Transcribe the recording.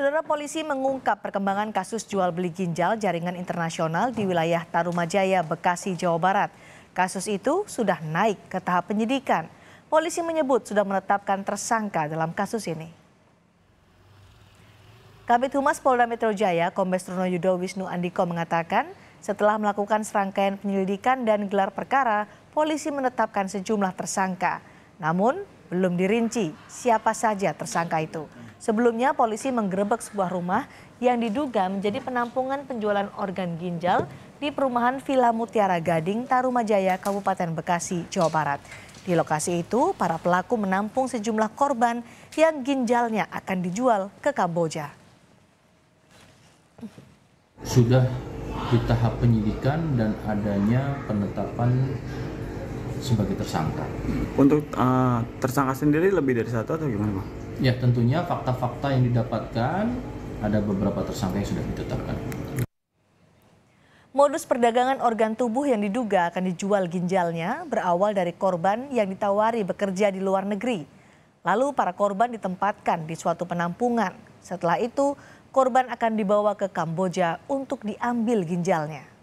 Saudara polisi mengungkap perkembangan kasus jual beli ginjal jaringan internasional di wilayah Tarumajaya, Bekasi, Jawa Barat. Kasus itu sudah naik ke tahap penyidikan. Polisi menyebut sudah menetapkan tersangka dalam kasus ini. Kabit Humas Polda Metro Jaya, Kombes Truno Yudo Wisnu Andiko mengatakan, setelah melakukan serangkaian penyelidikan dan gelar perkara, polisi menetapkan sejumlah tersangka. Namun, belum dirinci siapa saja tersangka itu. Sebelumnya polisi menggerebek sebuah rumah yang diduga menjadi penampungan penjualan organ ginjal di perumahan Villa Mutiara Gading, Tarumajaya, Kabupaten Bekasi, Jawa Barat. Di lokasi itu, para pelaku menampung sejumlah korban yang ginjalnya akan dijual ke Kamboja. Sudah di tahap penyidikan dan adanya penetapan sebagai tersangka. Untuk uh, tersangka sendiri lebih dari satu atau gimana, Bang? Ya, tentunya fakta-fakta yang didapatkan ada beberapa tersangka yang sudah ditetapkan. Modus perdagangan organ tubuh yang diduga akan dijual ginjalnya berawal dari korban yang ditawari bekerja di luar negeri. Lalu para korban ditempatkan di suatu penampungan. Setelah itu, korban akan dibawa ke Kamboja untuk diambil ginjalnya.